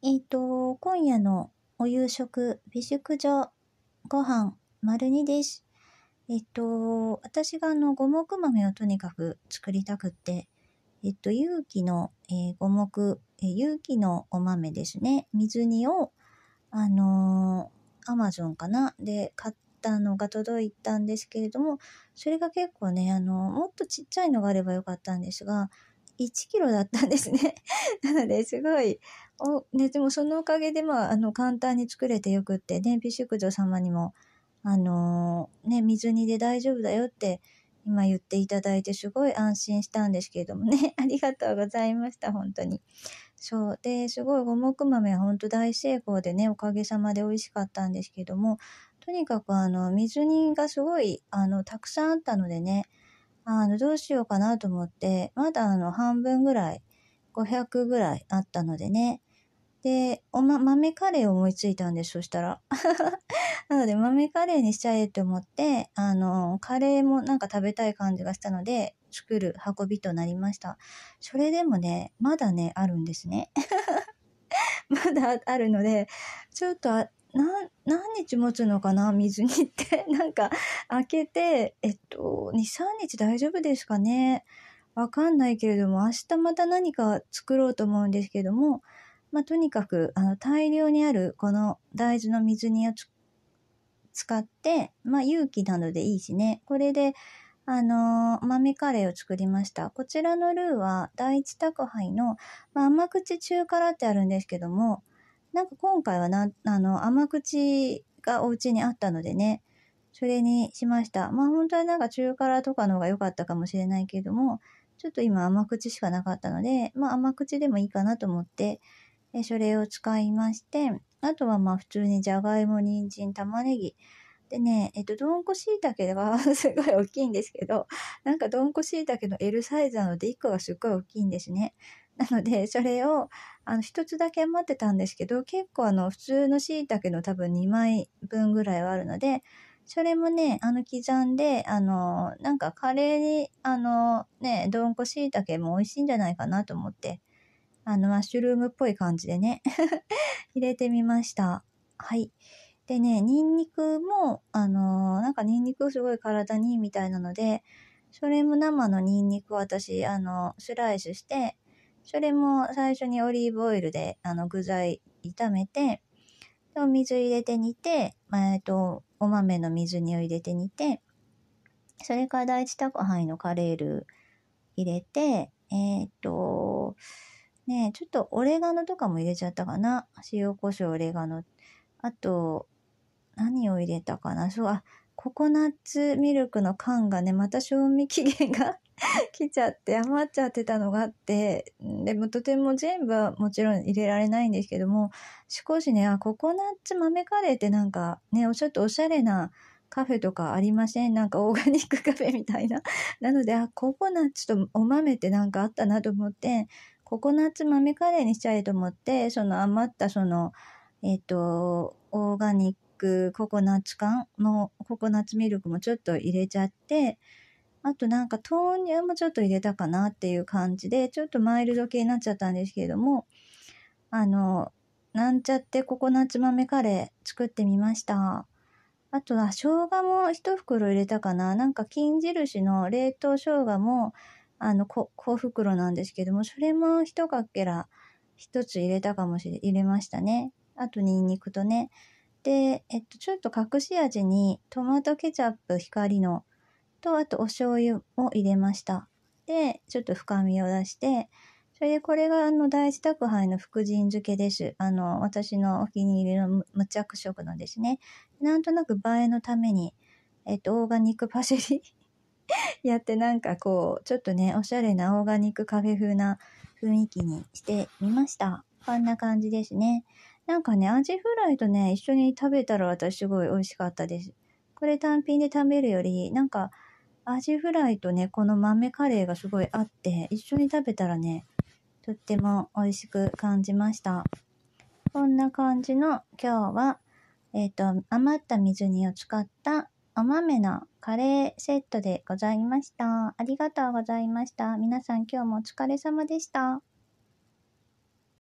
えっ、ー、と、今夜のお夕食、美食所ご飯、丸2です。えっ、ー、と、私があの、五目豆をとにかく作りたくって、えっ、ー、と、勇気の、え五目、え気、機のお豆ですね。水煮を、あのアマゾンかなで買ったのが届いたんですけれども、それが結構ね、あの、もっとちっちゃいのがあればよかったんですが、1キロだったんですね。なので、すごい、お、ね、でもそのおかげで、まあ、あの、簡単に作れてよくって、ね、美宿女様にも、あのー、ね、水煮で大丈夫だよって、今言っていただいて、すごい安心したんですけれどもね、ありがとうございました、本当に。そう。で、すごい五目豆は本当大成功でね、おかげさまで美味しかったんですけども、とにかくあの、水煮がすごい、あの、たくさんあったのでね、あの、どうしようかなと思って、まだあの、半分ぐらい、500ぐらいあったのでね。で、おま、豆カレーを思いついたんです、そしたら。なので、豆カレーにしちゃえって思って、あの、カレーもなんか食べたい感じがしたので、作る運びとなりました。それでもね、まだね、あるんですね。まだあるので、ちょっとあ、何日持つのかな水にって。なんか、開けて、えっと、2、3日大丈夫ですかね。わかんないけれども、明日また何か作ろうと思うんですけども、まあ、とにかく、あの、大量にあるこの大豆の水煮を使って、まあ、勇気などでいいしね。これで、あの豆カレーを作りました。こちらのルーは、第一宅配の、まあ、甘口中辛ってあるんですけども、なんか今回はな、あの、甘口がお家にあったのでね、それにしました。まあ本当はなんか中辛とかの方が良かったかもしれないけれども、ちょっと今甘口しかなかったので、まあ甘口でもいいかなと思って、えそれを使いまして、あとはまあ普通にじゃがいも、人参、玉ねぎ。でね、えっと、どんこしいたけはすごい大きいんですけど、なんかどんこしいたけの L サイズなので1個がすっごい大きいんですね。なので、それを、あの、一つだけ余ってたんですけど、結構あの、普通の椎茸の多分2枚分ぐらいはあるので、それもね、あの、刻んで、あの、なんかカレーに、あの、ね、どんこしいたけも美味しいんじゃないかなと思って、あの、マッシュルームっぽい感じでね 入れてみました。はい。でね、ニンニクも、あのなんかニンニクすごい体にいいみたいなので、それも生のニンニクを私、あの、スライスして、それも最初にオリーブオイルで、あの、具材炒めて、でお水入れて煮て、まえっと、お豆の水煮を入れて煮て、それから第一宅配のカレール入れて、えっ、と、ねちょっとオレガノとかも入れちゃったかな。塩コショウ、オレガノ。あと、何を入れたかな。そう、あ、ココナッツミルクの缶がね、また賞味期限が 来ちゃって余っちゃってたのがあってでもとても全部はもちろん入れられないんですけども少しねあココナッツ豆カレーってなんかねちょっとおしゃれなカフェとかありませんなんかオーガニックカフェみたいな。なのであココナッツとお豆ってなんかあったなと思ってココナッツ豆カレーにしちゃえと思ってその余ったそのえっ、ー、とオーガニックココナッツ缶のココナッツミルクもちょっと入れちゃってあとなんか豆乳もちょっと入れたかなっていう感じで、ちょっとマイルド系になっちゃったんですけれども、あの、なんちゃってココナッツ豆カレー作ってみました。あとは生姜も一袋入れたかな。なんか金印の冷凍生姜も、あの、小袋なんですけども、それも一かけら一つ入れたかもしれ、入れましたね。あとニンニクとね。で、えっと、ちょっと隠し味にトマトケチャップ光のと、あとお醤油を入れました。で、ちょっと深みを出して、それでこれがあの大事宅配の福神漬けです。あの、私のお気に入りの無着色のですね。なんとなく映えのために、えっと、オーガニックパセリ やってなんかこう、ちょっとね、おしゃれなオーガニックカフェ風な雰囲気にしてみました。こんな感じですね。なんかね、アジフライとね、一緒に食べたら私すごい美味しかったです。これ単品で食べるより、なんか、アジフライとね、この豆カレーがすごい合って、一緒に食べたらね、とっても美味しく感じました。こんな感じの今日は、えっ、ー、と、余った水煮を使ったお豆のカレーセットでございました。ありがとうございました。皆さん今日もお疲れ様でした。